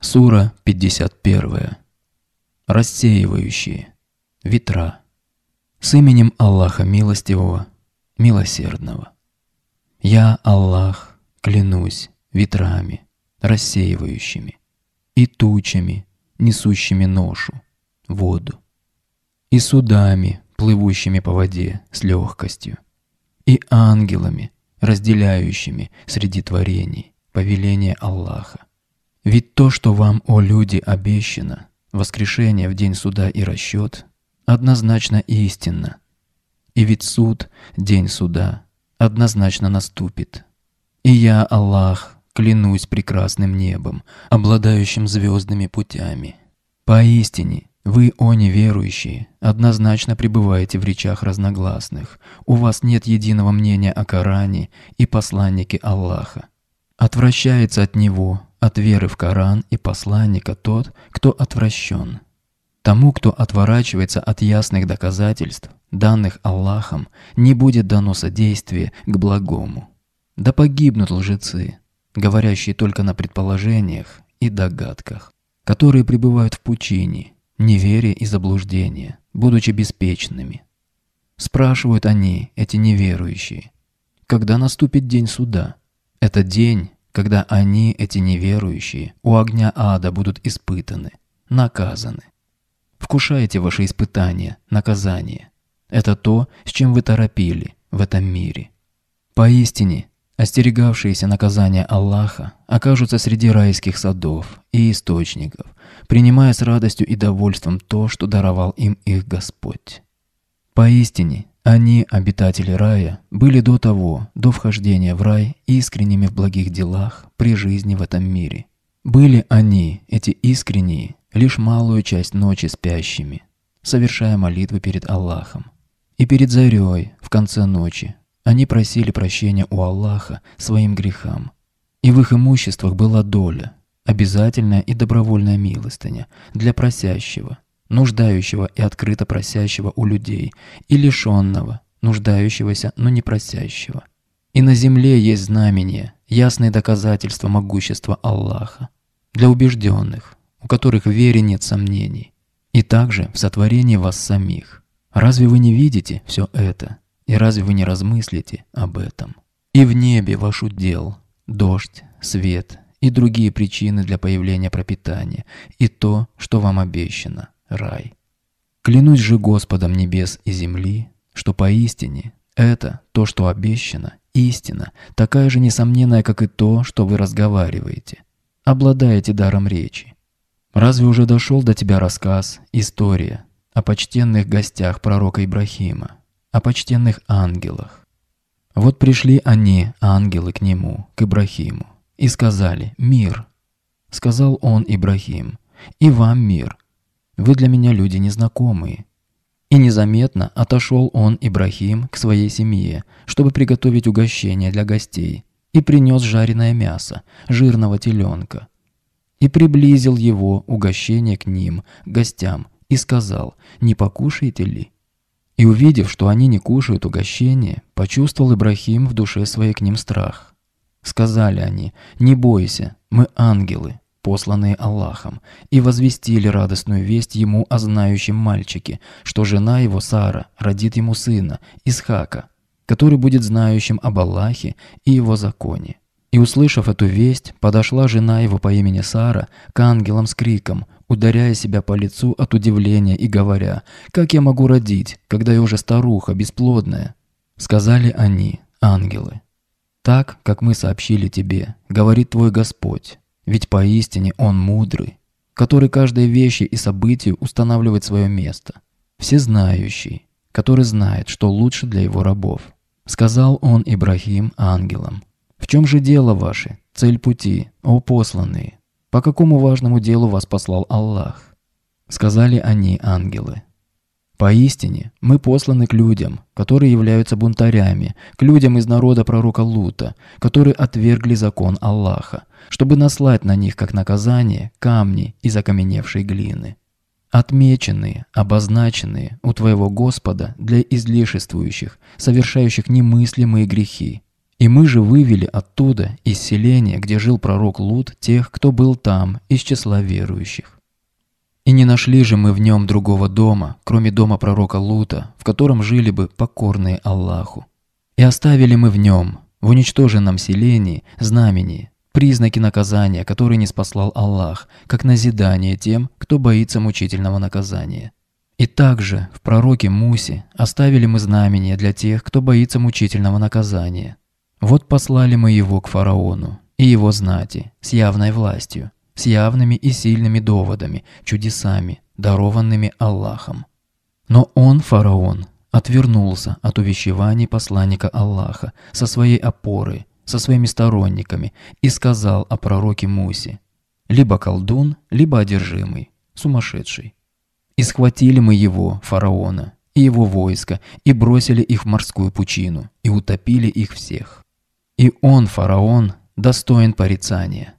Сура 51. Рассеивающие. Ветра. С именем Аллаха Милостивого, Милосердного. Я, Аллах, клянусь ветрами, рассеивающими, и тучами, несущими ношу, воду, и судами, плывущими по воде с легкостью, и ангелами, разделяющими среди творений повеление Аллаха ведь то, что вам, о люди, обещано, воскрешение в день суда и расчет, однозначно истинно. И ведь суд, день суда, однозначно наступит. И я, Аллах, клянусь прекрасным небом, обладающим звездными путями. Поистине, вы, о неверующие, однозначно пребываете в речах разногласных, у вас нет единого мнения о Коране и посланнике Аллаха. Отвращается от него, от веры в Коран и посланника тот, кто отвращен. Тому, кто отворачивается от ясных доказательств, данных Аллахом, не будет дано содействие к благому. Да погибнут лжецы, говорящие только на предположениях и догадках, которые пребывают в пучине, неверие и заблуждение, будучи беспечными. Спрашивают они, эти неверующие, когда наступит день суда? Это день, когда они, эти неверующие, у огня ада будут испытаны, наказаны. Вкушайте ваши испытания, наказания. Это то, с чем вы торопили в этом мире. Поистине, остерегавшиеся наказания Аллаха окажутся среди райских садов и источников, принимая с радостью и довольством то, что даровал им их Господь. Поистине, они, обитатели рая, были до того, до вхождения в рай, искренними в благих делах при жизни в этом мире. Были они, эти искренние, лишь малую часть ночи спящими, совершая молитвы перед Аллахом. И перед зарей, в конце ночи, они просили прощения у Аллаха своим грехам. И в их имуществах была доля, обязательная и добровольная милостыня для просящего – нуждающего и открыто просящего у людей, и лишенного, нуждающегося, но не просящего. И на земле есть знамение, ясные доказательства могущества Аллаха для убежденных, у которых в вере нет сомнений, и также в сотворении вас самих. Разве вы не видите все это? И разве вы не размыслите об этом? И в небе ваш удел, дождь, свет и другие причины для появления пропитания, и то, что вам обещано – рай. Клянусь же Господом небес и земли, что поистине это то, что обещано, истина, такая же несомненная, как и то, что вы разговариваете. Обладаете даром речи. Разве уже дошел до тебя рассказ, история о почтенных гостях пророка Ибрахима, о почтенных ангелах? Вот пришли они, ангелы, к нему, к Ибрахиму, и сказали «Мир». Сказал он Ибрахим «И вам мир». Вы для меня люди незнакомые». И незаметно отошел он, Ибрахим, к своей семье, чтобы приготовить угощение для гостей, и принес жареное мясо, жирного теленка. И приблизил его угощение к ним, к гостям, и сказал, «Не покушаете ли?» И увидев, что они не кушают угощение, почувствовал Ибрахим в душе своей к ним страх. Сказали они, «Не бойся, мы ангелы, посланные Аллахом, и возвестили радостную весть ему о знающем мальчике, что жена его Сара родит ему сына, Исхака, который будет знающим об Аллахе и его законе. И услышав эту весть, подошла жена его по имени Сара к ангелам с криком, ударяя себя по лицу от удивления и говоря, «Как я могу родить, когда я уже старуха, бесплодная?» Сказали они, ангелы, «Так, как мы сообщили тебе, говорит твой Господь, ведь поистине он мудрый, который каждой вещи и событию устанавливает свое место. Всезнающий, который знает, что лучше для его рабов. Сказал он Ибрахим ангелам. «В чем же дело ваше, цель пути, о посланные? По какому важному делу вас послал Аллах?» Сказали они ангелы. Поистине, мы посланы к людям, которые являются бунтарями, к людям из народа пророка Лута, которые отвергли закон Аллаха, чтобы наслать на них, как наказание, камни из окаменевшей глины. Отмеченные, обозначенные у твоего Господа для излишествующих, совершающих немыслимые грехи. И мы же вывели оттуда, из селения, где жил пророк Лут, тех, кто был там, из числа верующих. И не нашли же мы в нем другого дома, кроме дома пророка Лута, в котором жили бы покорные Аллаху. И оставили мы в нем, в уничтоженном селении, знамении, признаки наказания, которые не спаслал Аллах, как назидание тем, кто боится мучительного наказания. И также в пророке Мусе оставили мы знамения для тех, кто боится мучительного наказания. Вот послали мы его к фараону и его знати с явной властью, с явными и сильными доводами, чудесами, дарованными Аллахом. Но он, фараон, отвернулся от увещеваний посланника Аллаха со своей опоры, со своими сторонниками и сказал о пророке Мусе «Либо колдун, либо одержимый, сумасшедший». И схватили мы его, фараона, и его войско, и бросили их в морскую пучину, и утопили их всех. И он, фараон, достоин порицания.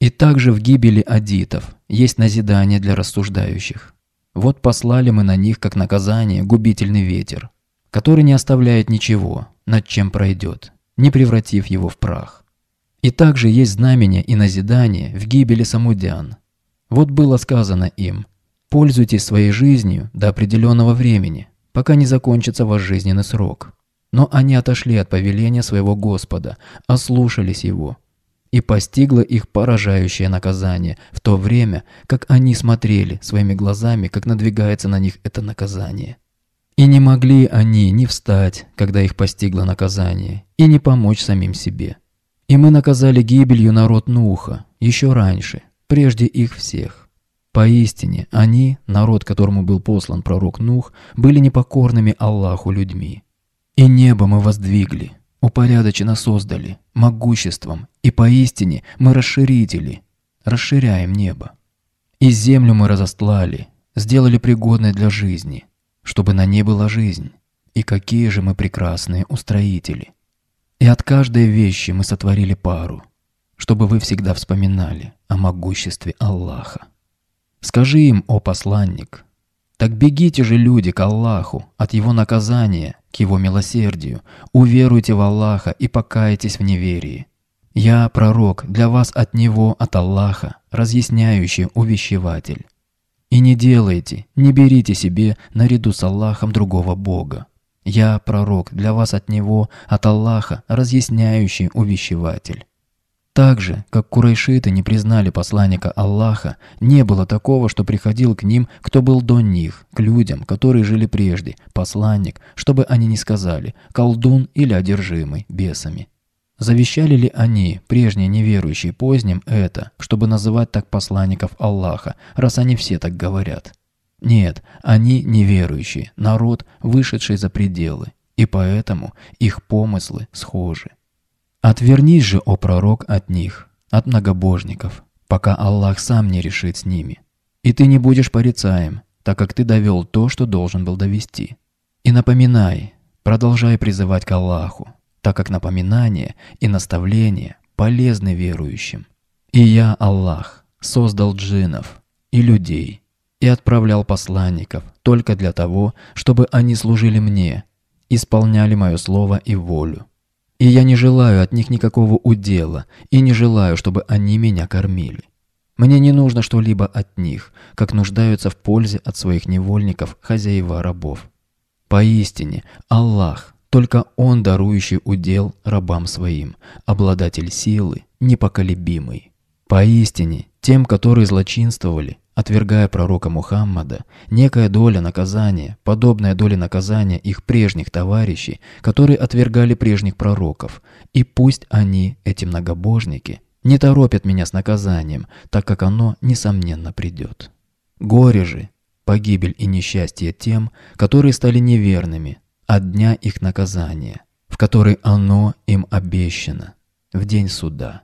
И также в гибели адитов есть назидание для рассуждающих. Вот послали мы на них, как наказание, губительный ветер, который не оставляет ничего, над чем пройдет, не превратив его в прах. И также есть знамение и назидание в гибели самудян. Вот было сказано им «Пользуйтесь своей жизнью до определенного времени, пока не закончится ваш жизненный срок». Но они отошли от повеления своего Господа, ослушались Его, и постигло их поражающее наказание, в то время, как они смотрели своими глазами, как надвигается на них это наказание. И не могли они не встать, когда их постигло наказание, и не помочь самим себе. И мы наказали гибелью народ Нуха еще раньше, прежде их всех. Поистине, они, народ, которому был послан пророк Нух, были непокорными Аллаху людьми. И небо мы воздвигли, упорядоченно создали, могуществом, и поистине мы расширители, расширяем небо. И землю мы разостлали, сделали пригодной для жизни, чтобы на ней была жизнь. И какие же мы прекрасные устроители. И от каждой вещи мы сотворили пару, чтобы вы всегда вспоминали о могуществе Аллаха. Скажи им, о посланник, так бегите же, люди, к Аллаху, от его наказания, к его милосердию. Уверуйте в Аллаха и покайтесь в неверии. Я, пророк, для вас от него, от Аллаха, разъясняющий увещеватель. И не делайте, не берите себе наряду с Аллахом другого Бога. Я, пророк, для вас от него, от Аллаха, разъясняющий увещеватель. Так же, как курайшиты не признали посланника Аллаха, не было такого, что приходил к ним, кто был до них, к людям, которые жили прежде, посланник, чтобы они не сказали, колдун или одержимый бесами. Завещали ли они, прежние неверующие, поздним это, чтобы называть так посланников Аллаха, раз они все так говорят? Нет, они неверующие, народ, вышедший за пределы, и поэтому их помыслы схожи. Отвернись же, о пророк, от них, от многобожников, пока Аллах сам не решит с ними. И ты не будешь порицаем, так как ты довел то, что должен был довести. И напоминай, продолжай призывать к Аллаху, так как напоминание и наставление полезны верующим. И я, Аллах, создал джинов и людей, и отправлял посланников только для того, чтобы они служили мне, исполняли мое слово и волю. И я не желаю от них никакого удела, и не желаю, чтобы они меня кормили. Мне не нужно что-либо от них, как нуждаются в пользе от своих невольников хозяева рабов. Поистине, Аллах, только Он дарующий удел рабам своим, обладатель силы, непоколебимый. Поистине, тем, которые злочинствовали, Отвергая пророка Мухаммада, некая доля наказания, подобная доле наказания их прежних товарищей, которые отвергали прежних пророков, и пусть они, эти многобожники, не торопят меня с наказанием, так как оно, несомненно, придет. Горе же, погибель и несчастье тем, которые стали неверными от дня их наказания, в который оно им обещано, в день суда.